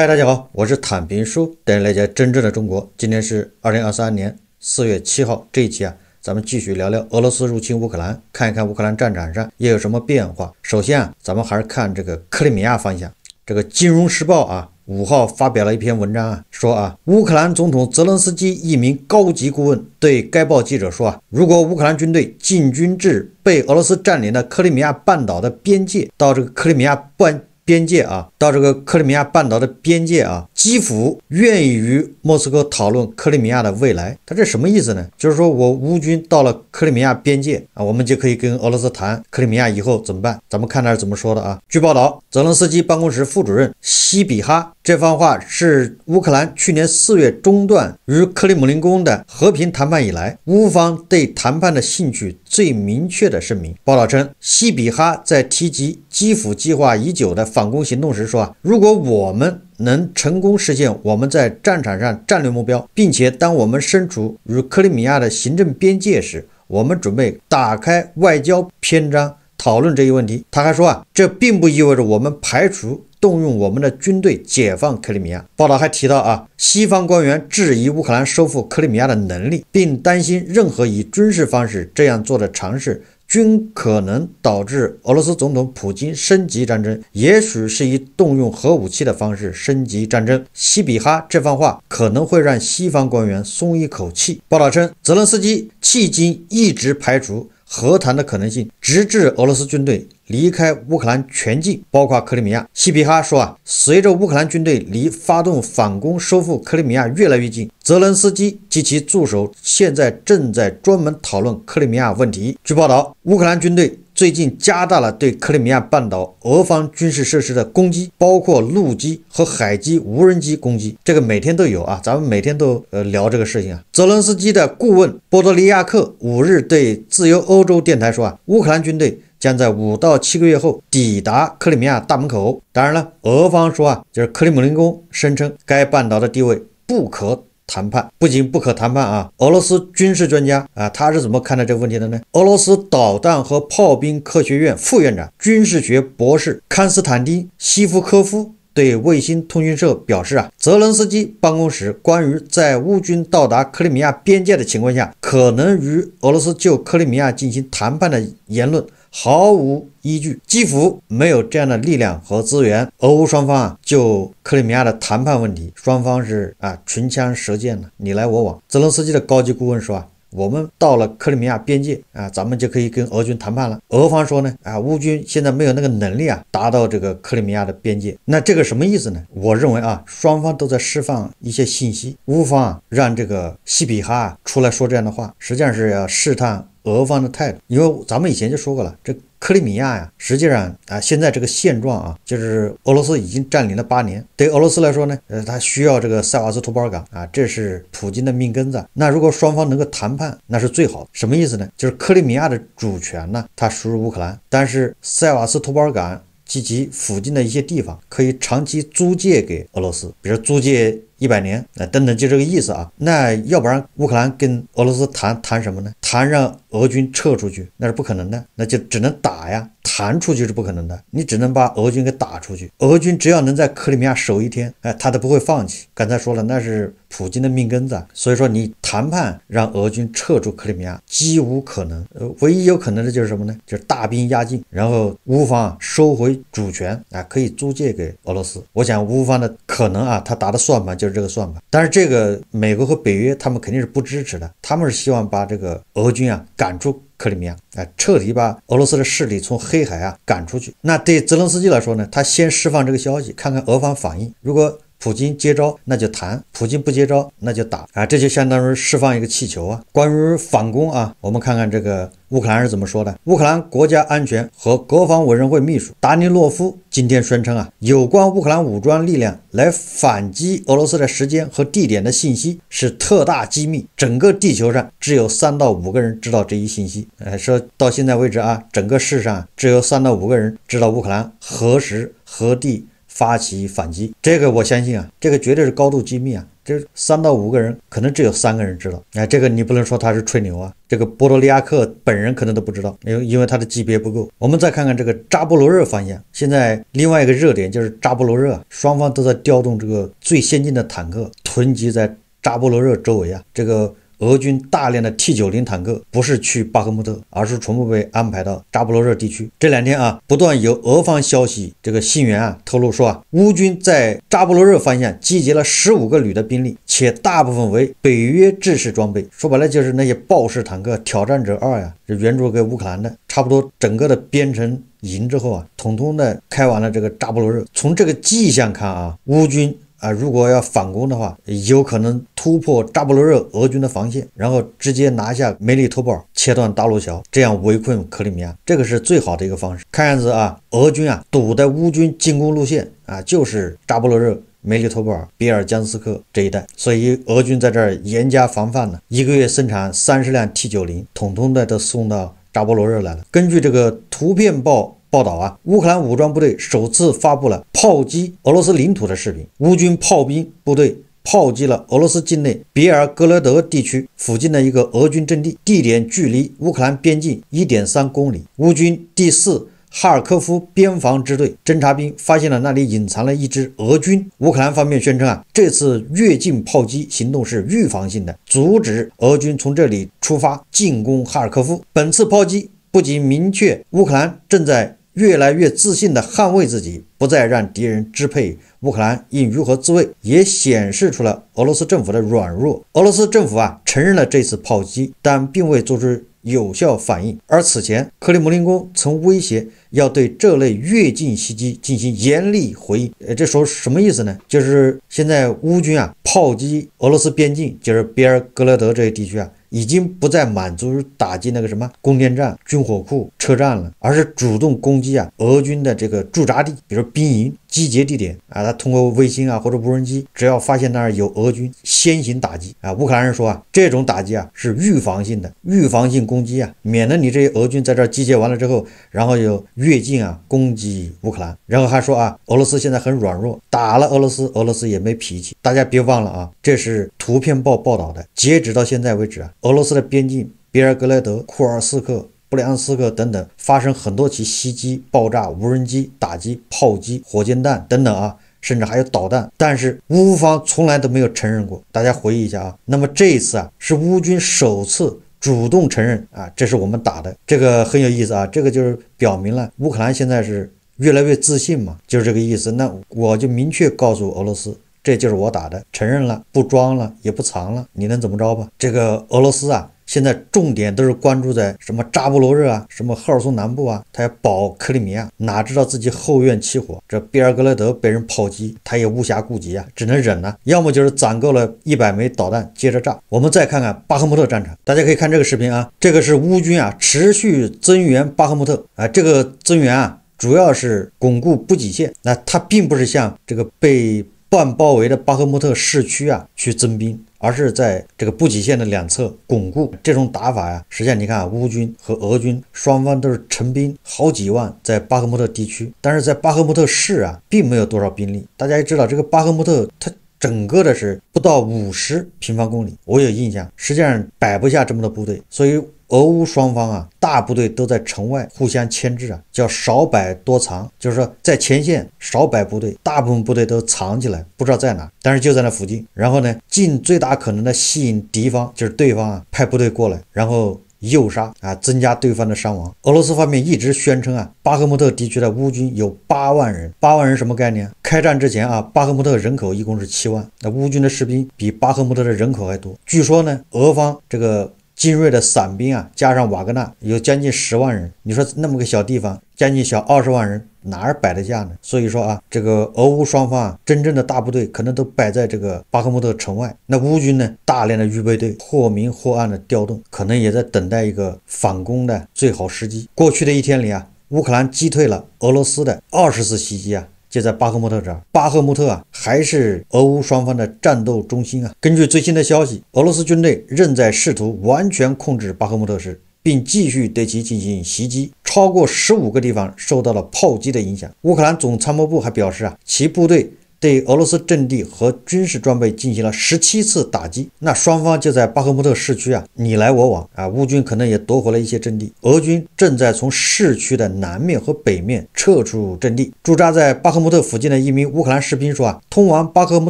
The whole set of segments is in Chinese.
嗨，大家好，我是坦平叔，带您了解真正的中国。今天是二零二三年四月七号，这一期啊，咱们继续聊聊俄罗斯入侵乌克兰，看一看乌克兰战场上又有什么变化。首先啊，咱们还是看这个克里米亚方向。这个《金融时报》啊，五号发表了一篇文章啊，说啊，乌克兰总统泽伦斯基一名高级顾问对该报记者说啊，如果乌克兰军队进军至被俄罗斯占领的克里米亚半岛的边界，到这个克里米亚半。边界啊，到这个克里米亚半岛的边界啊，基辅愿意与莫斯科讨论克里米亚的未来。他这什么意思呢？就是说我乌军到了克里米亚边界啊，我们就可以跟俄罗斯谈克里米亚以后怎么办？咱们看他是怎么说的啊？据报道，泽伦斯基办公室副主任西比哈。这番话是乌克兰去年四月中断与克里姆林宫的和平谈判以来，乌方对谈判的兴趣最明确的声明。报道称，西比哈在提及基辅计划已久的反攻行动时说：“啊，如果我们能成功实现我们在战场上战略目标，并且当我们身处与克里米亚的行政边界时，我们准备打开外交篇章讨论这一问题。”他还说：“啊，这并不意味着我们排除。”动用我们的军队解放克里米亚。报道还提到，啊，西方官员质疑乌克兰收复克里米亚的能力，并担心任何以军事方式这样做的尝试，均可能导致俄罗斯总统普京升级战争，也许是以动用核武器的方式升级战争。西比哈这番话可能会让西方官员松一口气。报道称，泽连斯基迄今一直排除。和谈的可能性，直至俄罗斯军队离开乌克兰全境，包括克里米亚。西皮哈说啊，随着乌克兰军队离发动反攻收复克里米亚越来越近，泽连斯基及其助手现在正在专门讨论克里米亚问题。据报道，乌克兰军队。最近加大了对克里米亚半岛俄方军事设施的攻击，包括陆基和海基无人机攻击，这个每天都有啊，咱们每天都呃聊这个事情啊。泽伦斯基的顾问波多利亚克五日对自由欧洲电台说啊，乌克兰军队将在五到七个月后抵达克里米亚大门口。当然了，俄方说啊，就是克里姆林宫声称该半岛的地位不可。谈判不仅不可谈判啊！俄罗斯军事专家啊，他是怎么看待这个问题的呢？俄罗斯导弹和炮兵科学院副院长、军事学博士康斯坦丁·西夫科夫对卫星通讯社表示啊，泽伦斯基办公室关于在乌军到达克里米亚边界的情况下，可能与俄罗斯就克里米亚进行谈判的言论。毫无依据，几乎没有这样的力量和资源。俄乌双方啊，就克里米亚的谈判问题，双方是啊，唇枪舌剑的。你来我往。泽连斯基的高级顾问说啊。我们到了克里米亚边界啊，咱们就可以跟俄军谈判了。俄方说呢，啊，乌军现在没有那个能力啊，达到这个克里米亚的边界。那这个什么意思呢？我认为啊，双方都在释放一些信息。乌方啊，让这个西比哈出来说这样的话，实际上是要试探俄方的态度，因为咱们以前就说过了，这。克里米亚呀，实际上啊，现在这个现状啊，就是俄罗斯已经占领了八年。对俄罗斯来说呢，呃，它需要这个塞瓦斯托波尔港啊，这是普京的命根子。那如果双方能够谈判，那是最好。什么意思呢？就是克里米亚的主权呢，它属于乌克兰，但是塞瓦斯托波尔港。及其附近的一些地方可以长期租借给俄罗斯，比如租借一百年，啊等等，就这个意思啊。那要不然乌克兰跟俄罗斯谈谈什么呢？谈让俄军撤出去，那是不可能的，那就只能打呀。谈出去是不可能的，你只能把俄军给打出去。俄军只要能在克里米亚守一天，哎，他都不会放弃。刚才说了，那是。普京的命根子，所以说你谈判让俄军撤出克里米亚几无可能，呃，唯一有可能的就是什么呢？就是大兵压境，然后乌方收回主权啊，可以租借给俄罗斯。我想乌方的可能啊，他打的算盘就是这个算盘。但是这个美国和北约他们肯定是不支持的，他们是希望把这个俄军啊赶出克里米亚啊，彻底把俄罗斯的势力从黑海啊赶出去。那对泽连斯基来说呢，他先释放这个消息，看看俄方反应。如果普京接招，那就谈；普京不接招，那就打啊！这就相当于释放一个气球啊。关于反攻啊，我们看看这个乌克兰是怎么说的。乌克兰国家安全和国防委员会秘书达尼洛夫今天宣称啊，有关乌克兰武装力量来反击俄罗斯的时间和地点的信息是特大机密，整个地球上只有三到五个人知道这一信息。呃，说到现在为止啊，整个世上只有三到五个人知道乌克兰何时何地。发起反击，这个我相信啊，这个绝对是高度机密啊，这三到五个人可能只有三个人知道。哎，这个你不能说他是吹牛啊，这个波多利亚克本人可能都不知道，因为因为他的级别不够。我们再看看这个扎波罗热方向，现在另外一个热点就是扎波罗热，双方都在调动这个最先进的坦克，囤积在扎波罗热周围啊，这个。俄军大量的 T90 坦克不是去巴赫穆特，而是全部被安排到扎波罗热地区。这两天啊，不断有俄方消息，这个信源啊透露说啊，乌军在扎波罗热方向集结了十五个旅的兵力，且大部分为北约制式装备。说白了，就是那些豹式坦克、挑战者二呀，是援助给乌克兰的。差不多整个的编成营之后啊，统统的开完了这个扎波罗热。从这个迹象看啊，乌军。啊，如果要反攻的话，有可能突破扎波罗热俄军的防线，然后直接拿下梅里托波尔，切断大陆桥，这样围困克里米亚，这个是最好的一个方式。看样子啊，俄军啊堵的乌军进攻路线啊，就是扎波罗热、梅里托波尔、比尔江斯克这一带，所以俄军在这儿严加防范呢。一个月生产三十辆 T90，统统的都送到扎波罗热来了。根据这个图片报。报道啊，乌克兰武装部队首次发布了炮击俄罗斯领土的视频。乌军炮兵部队炮击了俄罗斯境内别尔哥罗德地区附近的一个俄军阵地，地点距离乌克兰边境一点三公里。乌军第四哈尔科夫边防支队侦察兵发现了那里隐藏了一支俄军。乌克兰方面宣称啊，这次越境炮击行动是预防性的，阻止俄军从这里出发进攻哈尔科夫。本次炮击不仅明确乌克兰正在。越来越自信地捍卫自己，不再让敌人支配乌克兰应如何自卫，也显示出了俄罗斯政府的软弱。俄罗斯政府啊，承认了这次炮击，但并未做出有效反应。而此前，克里姆林宫曾威胁要对这类越境袭击进行严厉回应。呃，这说什么意思呢？就是现在乌军啊炮击俄罗斯边境，就是别尔哥罗德这些地区啊。已经不再满足于打击那个什么供电站、军火库、车站了，而是主动攻击啊俄军的这个驻扎地，比如兵营。集结地点啊，他通过卫星啊或者无人机，只要发现那儿有俄军，先行打击啊。乌克兰人说啊，这种打击啊是预防性的，预防性攻击啊，免得你这些俄军在这集结完了之后，然后又越境啊攻击乌克兰。然后还说啊，俄罗斯现在很软弱，打了俄罗斯，俄罗斯也没脾气。大家别忘了啊，这是图片报报道的。截止到现在为止啊，俄罗斯的边境，别尔格莱德、库尔斯克。布良斯克等等发生很多起袭击、爆炸、无人机打击、炮击、火箭弹等等啊，甚至还有导弹。但是乌方从来都没有承认过。大家回忆一下啊，那么这一次啊，是乌军首次主动承认啊，这是我们打的，这个很有意思啊，这个就是表明了乌克兰现在是越来越自信嘛，就是这个意思。那我就明确告诉俄罗斯，这就是我打的，承认了，不装了，也不藏了，你能怎么着吧？这个俄罗斯啊。现在重点都是关注在什么扎波罗热啊，什么赫尔松南部啊，他要保克里米亚，哪知道自己后院起火，这比尔格勒德被人炮击，他也无暇顾及啊，只能忍了。要么就是攒够了一百枚导弹接着炸。我们再看看巴赫穆特战场，大家可以看这个视频啊，这个是乌军啊持续增援巴赫穆特啊，这个增援啊主要是巩固补给线，那他并不是像这个被半包围的巴赫穆特市区啊去增兵。而是在这个布给线的两侧巩固这种打法呀，实际上你看，乌军和俄军双方都是陈兵好几万在巴赫穆特地区，但是在巴赫穆特市啊，并没有多少兵力。大家也知道，这个巴赫穆特它。整个的是不到五十平方公里，我有印象，实际上摆不下这么多部队，所以俄乌双方啊，大部队都在城外互相牵制啊，叫少摆多藏，就是说在前线少摆部队，大部分部队都藏起来，不知道在哪，但是就在那附近，然后呢，尽最大可能的吸引敌方，就是对方啊派部队过来，然后。诱杀啊，增加对方的伤亡。俄罗斯方面一直宣称啊，巴赫穆特地区的乌军有八万人。八万人什么概念？开战之前啊，巴赫穆特人口一共是七万，那乌军的士兵比巴赫穆特的人口还多。据说呢，俄方这个。精锐的伞兵啊，加上瓦格纳，有将近十万人。你说那么个小地方，将近小二十万人，哪儿摆得下呢？所以说啊，这个俄乌双方啊，真正的大部队可能都摆在这个巴克穆特城外。那乌军呢，大量的预备队或明或暗的调动，可能也在等待一个反攻的最好时机。过去的一天里啊，乌克兰击退了俄罗斯的二十次袭击啊。就在巴赫穆特这儿，巴赫穆特啊，还是俄乌双方的战斗中心啊。根据最新的消息，俄罗斯军队仍在试图完全控制巴赫穆特市，并继续对其进行袭击，超过十五个地方受到了炮击的影响。乌克兰总参谋部还表示啊，其部队。对俄罗斯阵地和军事装备进行了十七次打击。那双方就在巴赫穆特市区啊，你来我往啊。乌军可能也夺回了一些阵地。俄军正在从市区的南面和北面撤出阵地。驻扎在巴赫穆特附近的一名乌克兰士兵说啊，通往巴赫穆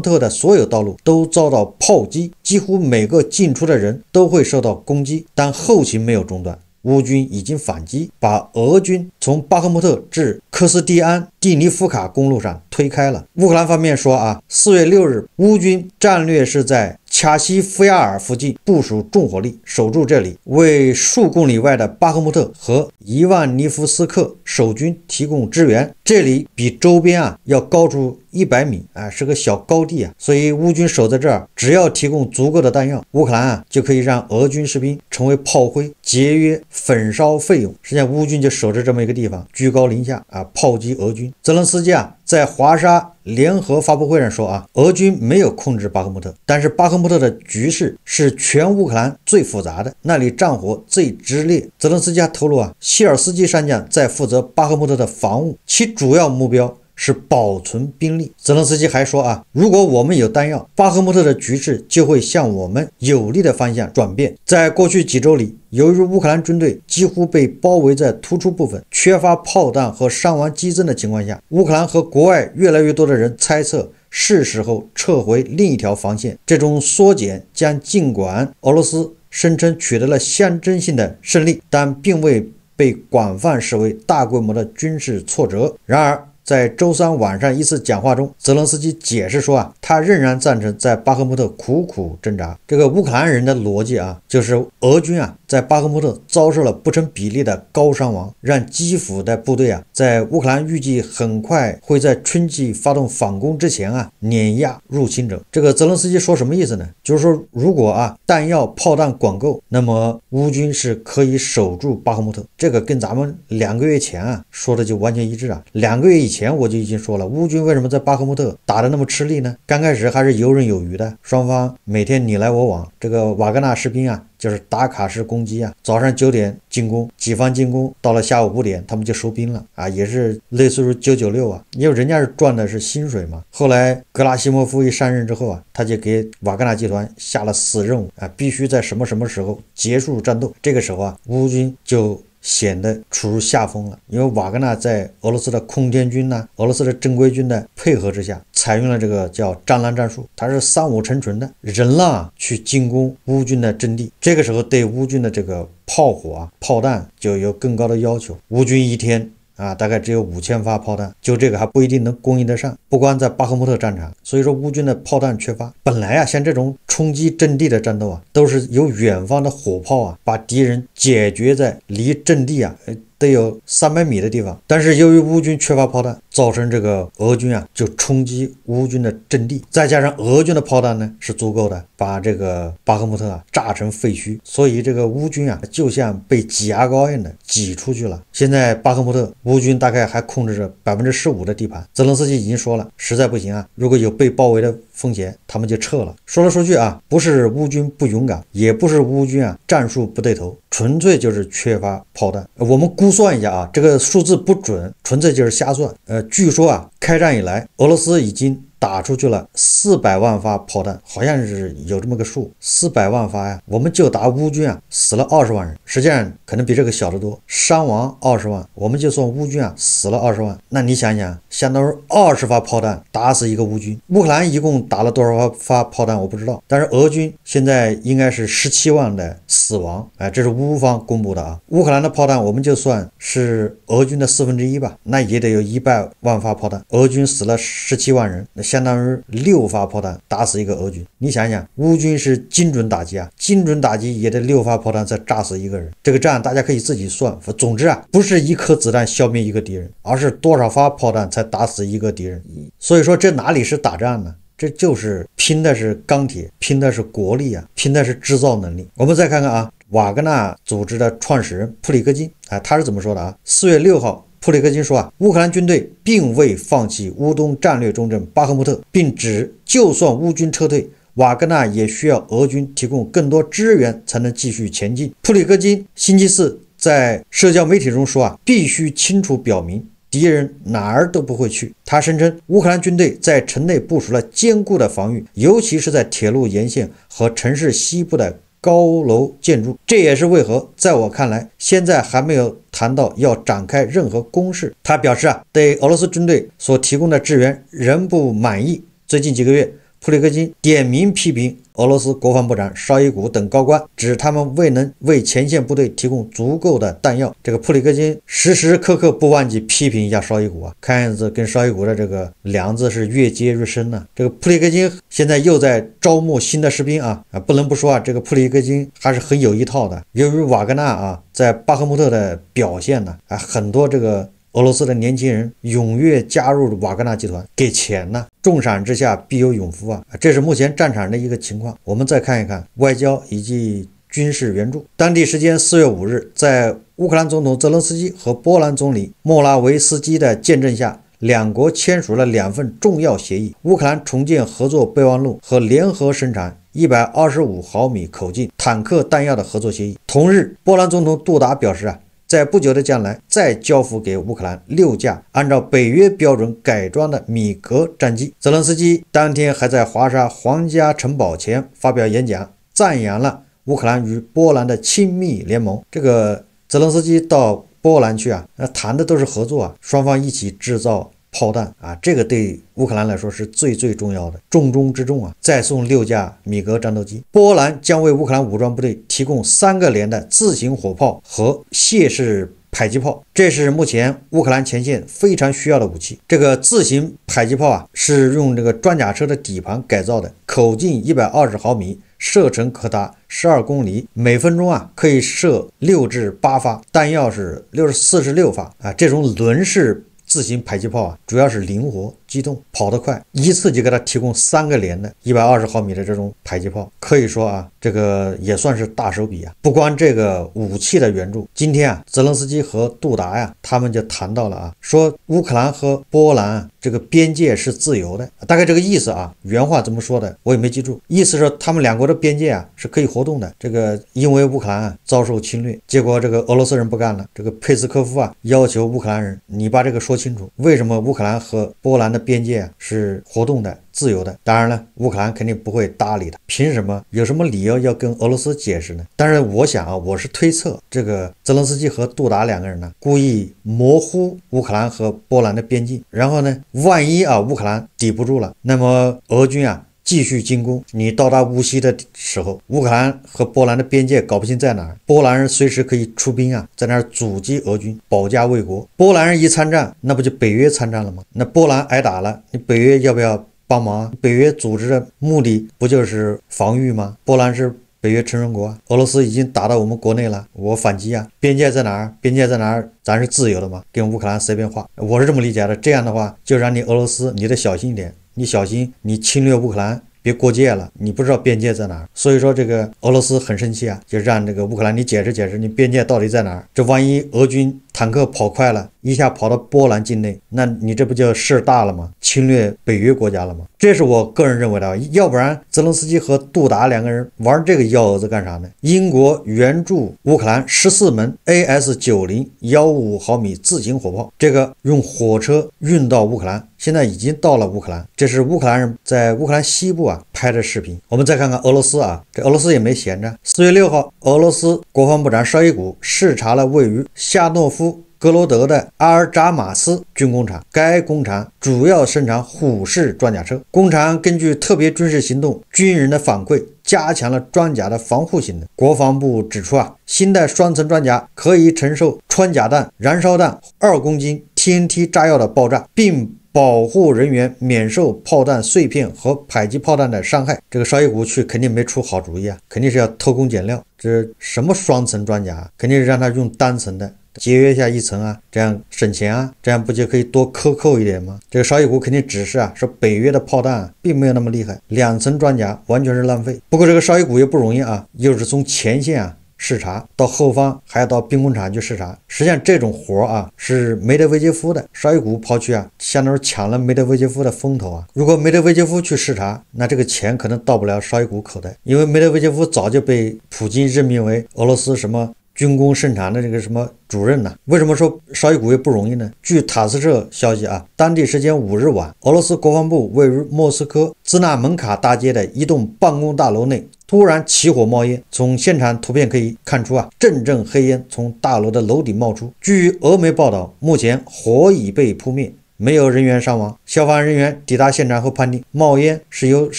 特的所有道路都遭到炮击，几乎每个进出的人都会受到攻击，但后勤没有中断。乌军已经反击，把俄军从巴赫穆特至科斯蒂安蒂尼夫卡公路上推开了。乌克兰方面说啊，四月六日，乌军战略是在恰西夫亚尔附近部署重火力，守住这里，为数公里外的巴赫穆特和伊万尼夫斯克守军提供支援。这里比周边啊要高出。一百米啊，是个小高地啊，所以乌军守在这儿，只要提供足够的弹药，乌克兰啊就可以让俄军士兵成为炮灰，节约焚烧费用。实际上，乌军就守着这么一个地方，居高临下啊，炮击俄军。泽伦斯基啊在华沙联合发布会上说啊，俄军没有控制巴赫穆特，但是巴赫穆特的局势是全乌克兰最复杂的，那里战火最激烈。泽伦斯基还透露啊，希尔斯基上将在负责巴赫穆特的防务，其主要目标。是保存兵力。泽连斯基还说啊，如果我们有弹药，巴赫穆特的局势就会向我们有利的方向转变。在过去几周里，由于乌克兰军队几乎被包围在突出部分，缺乏炮弹和伤亡激增的情况下，乌克兰和国外越来越多的人猜测是时候撤回另一条防线。这种缩减将尽管俄罗斯声称取得了象征性的胜利，但并未被广泛视为大规模的军事挫折。然而。在周三晚上一次讲话中，泽伦斯基解释说：“啊，他仍然赞成在巴赫穆特苦苦挣扎。”这个乌克兰人的逻辑啊，就是俄军啊。在巴赫穆特遭受了不成比例的高伤亡，让基辅的部队啊，在乌克兰预计很快会在春季发动反攻之前啊，碾压入侵者。这个泽伦斯基说什么意思呢？就是说，如果啊弹药炮弹管够，那么乌军是可以守住巴赫穆特。这个跟咱们两个月前啊说的就完全一致啊。两个月以前我就已经说了，乌军为什么在巴赫穆特打得那么吃力呢？刚开始还是游刃有余的，双方每天你来我往，这个瓦格纳士兵啊。就是打卡式攻击啊，早上九点进攻，己方进攻到了下午五点，他们就收兵了啊，也是类似于九九六啊，因为人家是赚的是薪水嘛。后来格拉西莫夫一上任之后啊，他就给瓦格纳集团下了死任务啊，必须在什么什么时候结束战斗。这个时候啊，乌军就。显得处于下风了，因为瓦格纳在俄罗斯的空天军呢、俄罗斯的正规军的配合之下，采用了这个叫战狼战术，他是三五成群的人呐，去进攻乌军的阵地。这个时候对乌军的这个炮火、啊、炮弹就有更高的要求。乌军一天。啊，大概只有五千发炮弹，就这个还不一定能供应得上。不光在巴赫穆特战场，所以说乌军的炮弹缺乏。本来啊，像这种冲击阵地的战斗啊，都是由远方的火炮啊，把敌人解决在离阵地啊得有三百米的地方。但是由于乌军缺乏炮弹。造成这个俄军啊就冲击乌军的阵地，再加上俄军的炮弹呢是足够的，把这个巴赫穆特啊炸成废墟，所以这个乌军啊就像被挤牙膏一样的挤出去了。现在巴赫穆特乌军大概还控制着百分之十五的地盘，泽连斯基已经说了，实在不行啊，如果有被包围的风险，他们就撤了。说来说去啊，不是乌军不勇敢，也不是乌军啊战术不对头，纯粹就是缺乏炮弹。我们估算一下啊，这个数字不准，纯粹就是瞎算，呃。据说啊，开战以来，俄罗斯已经。打出去了四百万发炮弹，好像是有这么个数，四百万发呀。我们就打乌军啊，死了二十万人，实际上可能比这个小得多，伤亡二十万。我们就算乌军啊死了二十万，那你想想，相当于二十发炮弹打死一个乌军。乌克兰一共打了多少发炮弹？我不知道。但是俄军现在应该是十七万的死亡，哎，这是乌方公布的啊。乌克兰的炮弹，我们就算是俄军的四分之一吧，那也得有一百万发炮弹。俄军死了十七万人。相当于六发炮弹打死一个俄军，你想想，乌军是精准打击啊，精准打击也得六发炮弹才炸死一个人。这个战大家可以自己算，总之啊，不是一颗子弹消灭一个敌人，而是多少发炮弹才打死一个敌人。所以说，这哪里是打仗呢？这就是拼的是钢铁，拼的是国力啊，拼的是制造能力。我们再看看啊，瓦格纳组织的创始人普里戈金啊，他是怎么说的啊？四月六号。普里克金说啊，乌克兰军队并未放弃乌东战略重镇巴赫穆特，并指就算乌军撤退，瓦格纳也需要俄军提供更多支援才能继续前进。普里克金星期四在社交媒体中说啊，必须清楚表明敌人哪儿都不会去。他声称乌克兰军队在城内部署了坚固的防御，尤其是在铁路沿线和城市西部的。高楼建筑，这也是为何，在我看来，现在还没有谈到要展开任何攻势。他表示啊，对俄罗斯军队所提供的支援仍不满意。最近几个月。普里戈金点名批评俄罗斯国防部长绍伊古等高官，指他们未能为前线部队提供足够的弹药。这个普里戈金时时刻刻不忘记批评一下绍伊古啊，看样子跟绍伊古的这个梁子是越结越深了。这个普里戈金现在又在招募新的士兵啊啊，不能不说啊，这个普里戈金还是很有一套的。由于瓦格纳啊在巴赫穆特的表现呢，啊很多这个。俄罗斯的年轻人踊跃加入瓦格纳集团，给钱呢？重赏之下必有勇夫啊！这是目前战场的一个情况。我们再看一看外交以及军事援助。当地时间四月五日，在乌克兰总统泽连斯基和波兰总理莫拉维斯基的见证下，两国签署了两份重要协议：乌克兰重建合作备忘录和联合生产一百二十五毫米口径坦克弹药的合作协议。同日，波兰总统杜达表示啊。在不久的将来，再交付给乌克兰六架按照北约标准改装的米格战机。泽伦斯基当天还在华沙皇家城堡前发表演讲，赞扬了乌克兰与波兰的亲密联盟。这个泽伦斯基到波兰去啊，那谈的都是合作啊，双方一起制造。炮弹啊，这个对乌克兰来说是最最重要的重中之重啊！再送六架米格战斗机，波兰将为乌克兰武装部队提供三个连的自行火炮和谢式迫击炮，这是目前乌克兰前线非常需要的武器。这个自行迫击炮啊，是用这个装甲车的底盘改造的，口径一百二十毫米，射程可达十二公里，每分钟啊可以射六至八发，弹药是六十四十六发啊。这种轮式。自行迫击炮啊，主要是灵活。机动跑得快，一次就给他提供三个连的120毫米的这种迫击炮，可以说啊，这个也算是大手笔啊。不光这个武器的援助，今天啊，泽伦斯基和杜达呀，他们就谈到了啊，说乌克兰和波兰这个边界是自由的，大概这个意思啊，原话怎么说的我也没记住，意思是他们两国的边界啊是可以活动的。这个因为乌克兰啊、遭受侵略，结果这个俄罗斯人不干了，这个佩斯科夫啊要求乌克兰人，你把这个说清楚，为什么乌克兰和波兰的。边界是活动的、自由的。当然了，乌克兰肯定不会搭理他。凭什么？有什么理由要跟俄罗斯解释呢？但是我想啊，我是推测，这个泽伦斯基和杜达两个人呢，故意模糊乌克兰和波兰的边境。然后呢，万一啊，乌克兰抵不住了，那么俄军啊。继续进攻。你到达乌西的时候，乌克兰和波兰的边界搞不清在哪儿，波兰人随时可以出兵啊，在那儿阻击俄军，保家卫国。波兰人一参战，那不就北约参战了吗？那波兰挨打了，你北约要不要帮忙？北约组织的目的不就是防御吗？波兰是北约成员国，俄罗斯已经打到我们国内了，我反击啊！边界在哪儿？边界在哪儿？咱是自由的嘛，跟乌克兰随便划。我是这么理解的。这样的话，就让你俄罗斯，你得小心一点。你小心，你侵略乌克兰别过界了，你不知道边界在哪。所以说，这个俄罗斯很生气啊，就让这个乌克兰你解释解释，你边界到底在哪？这万一俄军。坦克跑快了，一下跑到波兰境内，那你这不就事大了吗？侵略北约国家了吗？这是我个人认为的啊，要不然泽连斯基和杜达两个人玩这个幺蛾子干啥呢？英国援助乌克兰十四门 AS 九零幺五毫米自行火炮，这个用火车运到乌克兰，现在已经到了乌克兰，这是乌克兰人在乌克兰西部啊。拍的视频，我们再看看俄罗斯啊，这俄罗斯也没闲着。四月六号，俄罗斯国防部长绍伊古视察了位于夏诺夫格罗德的阿尔扎马斯军工厂，该工厂主要生产虎式装甲车。工厂根据特别军事行动军人的反馈，加强了装甲的防护性能。国防部指出啊，新的双层装甲可以承受穿甲弹、燃烧弹、二公斤 TNT 炸药的爆炸，并。保护人员免受炮弹碎片和迫击炮弹的伤害，这个邵一谷去肯定没出好主意啊，肯定是要偷工减料。这什么双层装甲，肯定是让他用单层的，节约一下一层啊，这样省钱啊，这样不就可以多克扣一点吗？这个邵一谷肯定只是啊，说北约的炮弹啊，并没有那么厉害，两层装甲完全是浪费。不过这个邵一谷也不容易啊，又是从前线啊。视察到后方，还要到兵工厂去视察。实际上，这种活啊，是梅德韦杰夫的。绍伊古跑去啊，相当于抢了梅德韦杰夫的风头啊。如果梅德韦杰夫去视察，那这个钱可能到不了绍伊古口袋，因为梅德韦杰夫早就被普京任命为俄罗斯什么军工生产的这个什么主任了。为什么说绍伊古也不容易呢？据塔斯社消息啊，当地时间五日晚，俄罗斯国防部位于莫斯科。斯纳门卡大街的一栋办公大楼内突然起火冒烟，从现场图片可以看出啊，阵阵黑烟从大楼的楼顶冒出。据俄媒报道，目前火已被扑灭，没有人员伤亡。消防人员抵达现场后判定，冒烟是由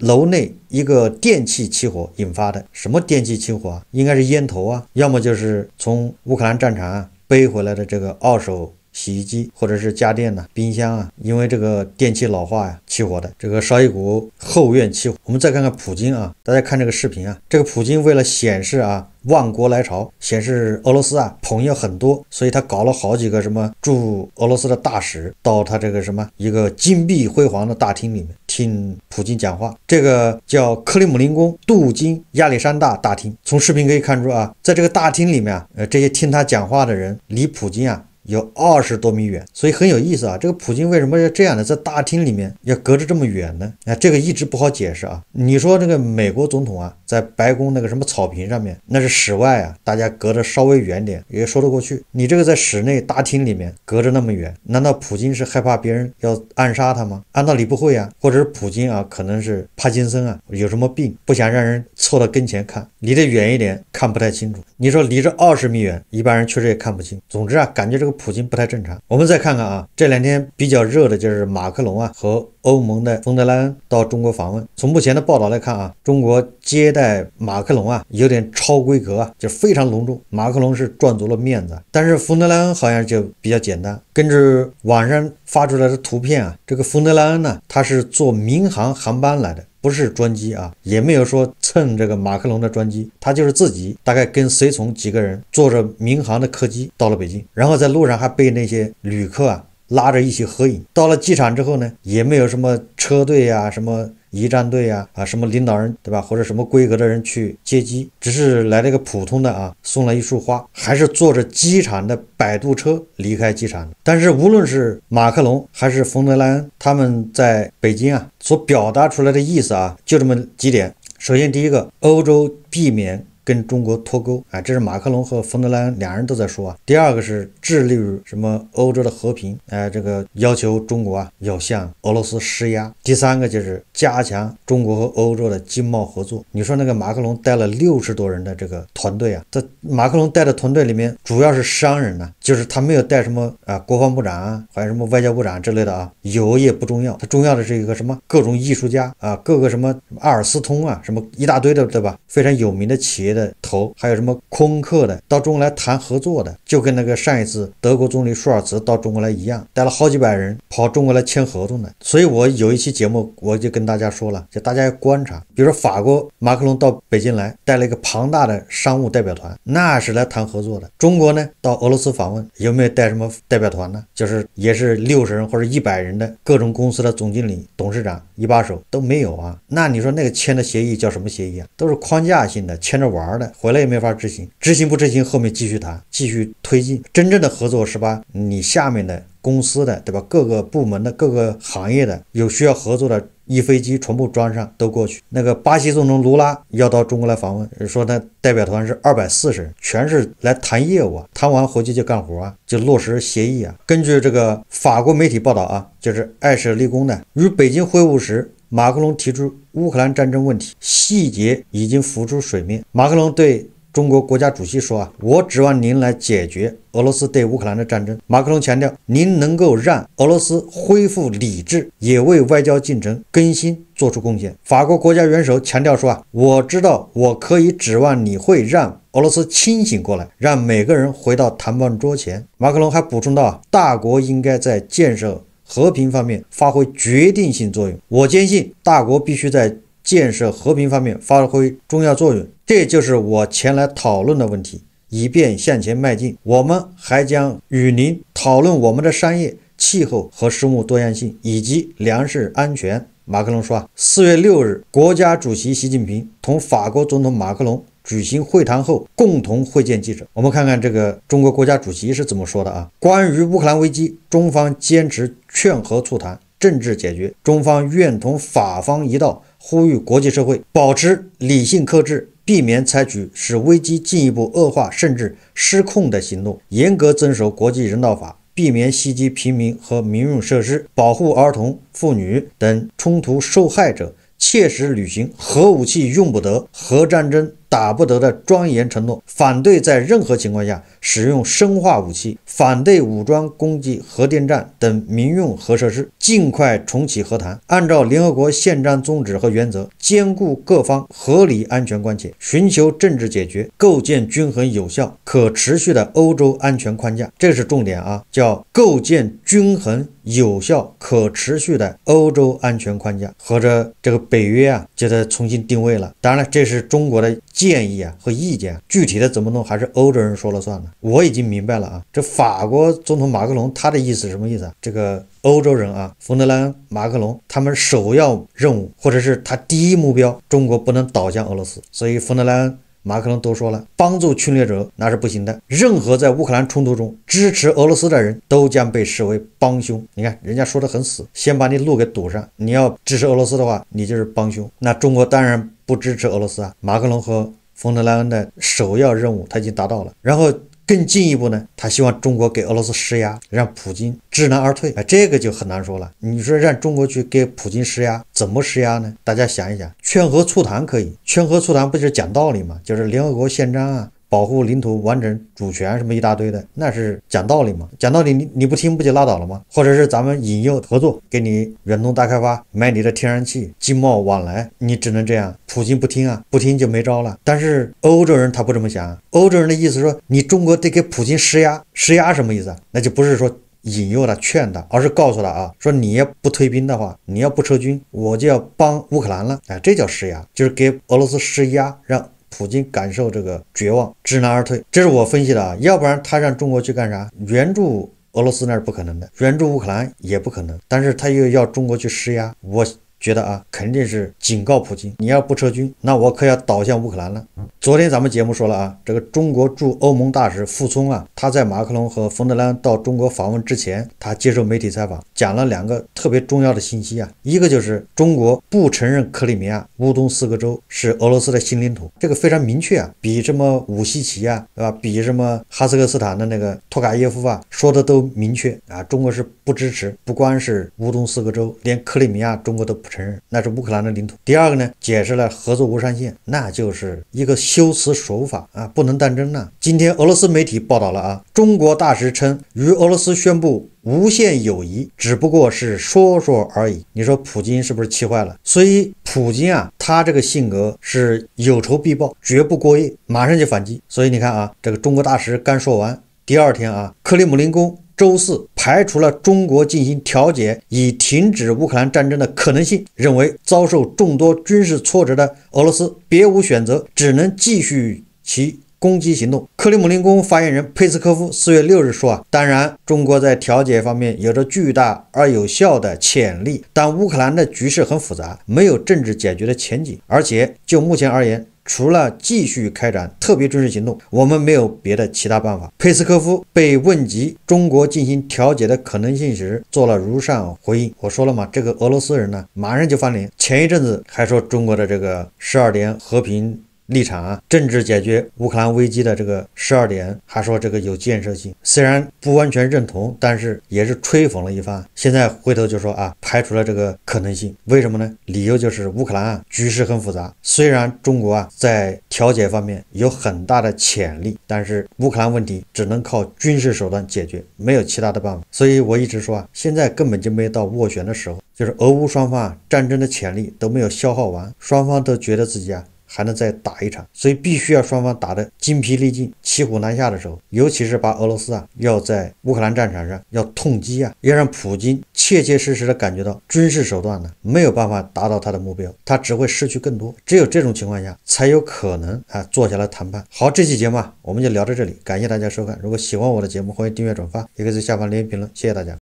楼内一个电器起火引发的。什么电器起火啊？应该是烟头啊，要么就是从乌克兰战场啊、背回来的这个二手。洗衣机或者是家电呐，冰箱啊，因为这个电器老化呀，起火的。这个烧一股后院起火。我们再看看普京啊，大家看这个视频啊，这个普京为了显示啊万国来朝，显示俄罗斯啊朋友很多，所以他搞了好几个什么驻俄罗斯的大使到他这个什么一个金碧辉煌的大厅里面听普京讲话。这个叫克里姆林宫镀金亚历山大大厅。从视频可以看出啊，在这个大厅里面啊，呃，这些听他讲话的人离普京啊。有二十多米远，所以很有意思啊。这个普京为什么要这样呢？在大厅里面要隔着这么远呢？啊，这个一直不好解释啊。你说这个美国总统啊，在白宫那个什么草坪上面，那是室外啊，大家隔着稍微远点也说得过去。你这个在室内大厅里面隔着那么远，难道普京是害怕别人要暗杀他吗？按道理不会啊，或者是普京啊，可能是帕金森啊，有什么病，不想让人凑到跟前看，离得远一点看不太清楚。你说离这二十米远，一般人确实也看不清。总之啊，感觉这个。普京不太正常。我们再看看啊，这两天比较热的就是马克龙啊和欧盟的冯德莱恩到中国访问。从目前的报道来看啊，中国接待马克龙啊有点超规格啊，就非常隆重。马克龙是赚足了面子，但是冯德莱恩好像就比较简单。根据网上发出来的图片啊，这个冯德莱恩呢，他是坐民航航班来的。不是专机啊，也没有说蹭这个马克龙的专机，他就是自己大概跟随从几个人坐着民航的客机到了北京，然后在路上还被那些旅客啊拉着一起合影。到了机场之后呢，也没有什么车队啊什么。仪战队啊啊，什么领导人对吧？或者什么规格的人去接机，只是来了一个普通的啊，送了一束花，还是坐着机场的摆渡车离开机场的。但是无论是马克龙还是冯德莱恩，他们在北京啊所表达出来的意思啊，就这么几点。首先，第一个，欧洲避免。跟中国脱钩啊，这是马克龙和冯德莱恩两人都在说啊。第二个是致力于什么欧洲的和平，哎，这个要求中国啊要向俄罗斯施压。第三个就是加强中国和欧洲的经贸合作。你说那个马克龙带了六十多人的这个团队啊，这马克龙带的团队里面主要是商人呢，就是他没有带什么啊国防部长啊，还有什么外交部长之类的啊，有也不重要，他重要的是一个什么各种艺术家啊，各个什么什么阿尔斯通啊，什么一大堆的，对吧？非常有名的企业。的头还有什么空客的到中国来谈合作的，就跟那个上一次德国总理舒尔茨到中国来一样，带了好几百人跑中国来签合同的。所以我有一期节目我就跟大家说了，就大家要观察，比如说法国马克龙到北京来，带了一个庞大的商务代表团，那是来谈合作的。中国呢，到俄罗斯访问有没有带什么代表团呢？就是也是六十人或者一百人的各种公司的总经理、董事长、一把手都没有啊。那你说那个签的协议叫什么协议啊？都是框架性的，签着玩。玩的，回来也没法执行，执行不执行，后面继续谈，继续推进。真正的合作是把你下面的公司的，对吧？各个部门的、各个行业的有需要合作的，一飞机全部装上，都过去。那个巴西总统卢拉要到中国来访问，说他代表团是二百四十人，全是来谈业务啊，谈完回去就干活啊，就落实协议啊。根据这个法国媒体报道啊，就是爱舍立功的，与北京会晤时。马克龙提出乌克兰战争问题细节已经浮出水面。马克龙对中国国家主席说：“啊，我指望您来解决俄罗斯对乌克兰的战争。”马克龙强调：“您能够让俄罗斯恢复理智，也为外交进程更新做出贡献。”法国国家元首强调说：“啊，我知道我可以指望你会让俄罗斯清醒过来，让每个人回到谈判桌前。”马克龙还补充道：“大国应该在建设。”和平方面发挥决定性作用，我坚信大国必须在建设和平方面发挥重要作用，这就是我前来讨论的问题，以便向前迈进。我们还将与您讨论我们的商业、气候和生物多样性以及粮食安全。马克龙说啊，四月六日，国家主席习近平同法国总统马克龙。举行会谈后，共同会见记者。我们看看这个中国国家主席是怎么说的啊？关于乌克兰危机，中方坚持劝和促谈、政治解决。中方愿同法方一道，呼吁国际社会保持理性克制，避免采取使危机进一步恶化甚至失控的行动，严格遵守国际人道法，避免袭击平民和民用设施，保护儿童、妇女等冲突受害者，切实履行核武器用不得、核战争。打不得的庄严承诺，反对在任何情况下使用生化武器，反对武装攻击核电站等民用核设施，尽快重启和谈，按照联合国宪章宗旨和原则，兼顾各方合理安全关切，寻求政治解决，构建均衡有效、可持续的欧洲安全框架。这是重点啊，叫构建均衡。有效、可持续的欧洲安全框架，和着这个北约啊，就得重新定位了。当然了，这是中国的建议啊和意见，具体的怎么弄还是欧洲人说了算的。我已经明白了啊，这法国总统马克龙他的意思是什么意思啊？这个欧洲人啊，冯德莱恩、马克龙他们首要任务或者是他第一目标，中国不能倒向俄罗斯，所以冯德莱恩。马克龙都说了，帮助侵略者那是不行的。任何在乌克兰冲突中支持俄罗斯的人都将被视为帮凶。你看，人家说的很死，先把你路给堵上。你要支持俄罗斯的话，你就是帮凶。那中国当然不支持俄罗斯啊。马克龙和冯德莱恩的首要任务他已经达到了，然后。更进一步呢？他希望中国给俄罗斯施压，让普京知难而退啊！这个就很难说了。你说让中国去给普京施压，怎么施压呢？大家想一想，劝和促谈可以，劝和促谈不就是讲道理吗？就是联合国宪章啊。保护领土完整、主权什么一大堆的，那是讲道理嘛？讲道理，你你不听不就拉倒了吗？或者是咱们引诱合作，给你远东大开发，买你的天然气、经贸往来，你只能这样。普京不听啊，不听就没招了。但是欧洲人他不这么想，欧洲人的意思说，你中国得给普京施压，施压什么意思那就不是说引诱他、劝他，而是告诉他啊，说你要不退兵的话，你要不撤军，我就要帮乌克兰了。哎，这叫施压，就是给俄罗斯施压，让。普京感受这个绝望，知难而退，这是我分析的啊。要不然他让中国去干啥？援助俄罗斯那是不可能的，援助乌克兰也不可能。但是他又要中国去施压，我。觉得啊，肯定是警告普京，你要不撤军，那我可要倒向乌克兰了。昨天咱们节目说了啊，这个中国驻欧盟大使傅聪啊，他在马克龙和冯德兰到中国访问之前，他接受媒体采访，讲了两个特别重要的信息啊，一个就是中国不承认克里米亚、乌东四个州是俄罗斯的新领土，这个非常明确啊，比什么五西奇啊，对吧？比什么哈萨克斯坦的那个托卡耶夫啊，说的都明确啊，中国是不支持，不光是乌东四个州，连克里米亚，中国都。承认那是乌克兰的领土。第二个呢，解释了合作无上限，那就是一个修辞手法啊，不能当真呐。今天俄罗斯媒体报道了啊，中国大使称与俄罗斯宣布无限友谊只不过是说说而已。你说普京是不是气坏了？所以普京啊，他这个性格是有仇必报，绝不过夜，马上就反击。所以你看啊，这个中国大使刚说完，第二天啊，克里姆林宫。周四排除了中国进行调解以停止乌克兰战争的可能性，认为遭受众多军事挫折的俄罗斯别无选择，只能继续其攻击行动。克里姆林宫发言人佩斯科夫四月六日说：“啊，当然，中国在调解方面有着巨大而有效的潜力，但乌克兰的局势很复杂，没有政治解决的前景，而且就目前而言。”除了继续开展特别军事行动，我们没有别的其他办法。佩斯科夫被问及中国进行调解的可能性时，做了如上回应。我说了嘛，这个俄罗斯人呢，马上就翻脸。前一阵子还说中国的这个十二年和平。立场啊，政治解决乌克兰危机的这个十二点，还说这个有建设性，虽然不完全认同，但是也是吹捧了一番。现在回头就说啊，排除了这个可能性，为什么呢？理由就是乌克兰局势很复杂，虽然中国啊在调解方面有很大的潜力，但是乌克兰问题只能靠军事手段解决，没有其他的办法。所以我一直说啊，现在根本就没到斡旋的时候，就是俄乌双方啊战争的潜力都没有消耗完，双方都觉得自己啊。还能再打一场，所以必须要双方打得筋疲力尽、骑虎难下的时候，尤其是把俄罗斯啊，要在乌克兰战场上要痛击啊，要让普京切切实实的感觉到军事手段呢没有办法达到他的目标，他只会失去更多。只有这种情况下，才有可能啊坐下来谈判。好，这期节目啊我们就聊到这里，感谢大家收看。如果喜欢我的节目，欢迎订阅、转发，也可以在下方留言评论。谢谢大家。